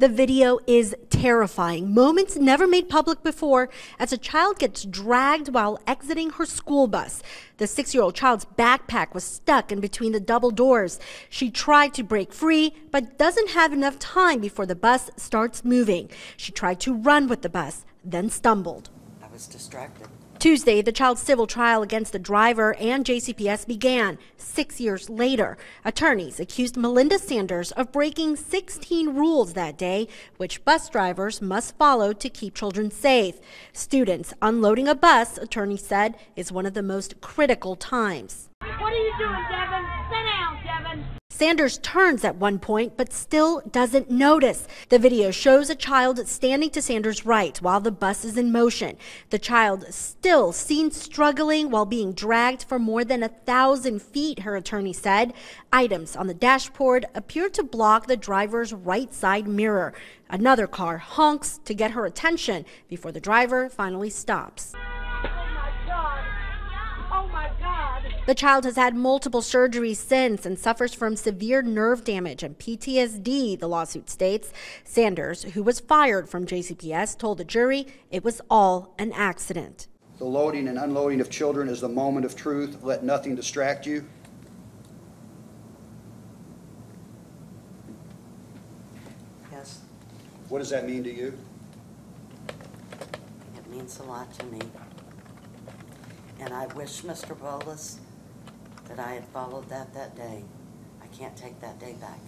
The video is terrifying. Moments never made public before as a child gets dragged while exiting her school bus. The six year old child's backpack was stuck in between the double doors. She tried to break free, but doesn't have enough time before the bus starts moving. She tried to run with the bus, then stumbled. I was distracted. Tuesday, the child's civil trial against the driver and JCPS began six years later. Attorneys accused Melinda Sanders of breaking 16 rules that day, which bus drivers must follow to keep children safe. Students unloading a bus, attorneys said, is one of the most critical times. What are you doing, Devin? Sit down, Devin. Sanders turns at one point but still doesn't notice. The video shows a child standing to Sanders' right while the bus is in motion. The child still seen struggling while being dragged for more than a thousand feet, her attorney said. Items on the dashboard appear to block the driver's right side mirror. Another car honks to get her attention before the driver finally stops. The child has had multiple surgeries since and suffers from severe nerve damage and PTSD, the lawsuit states. Sanders, who was fired from JCPS, told the jury it was all an accident. The loading and unloading of children is the moment of truth. Let nothing distract you. Yes. What does that mean to you? It means a lot to me. And I wish Mr. Bolus that I had followed that that day. I can't take that day back.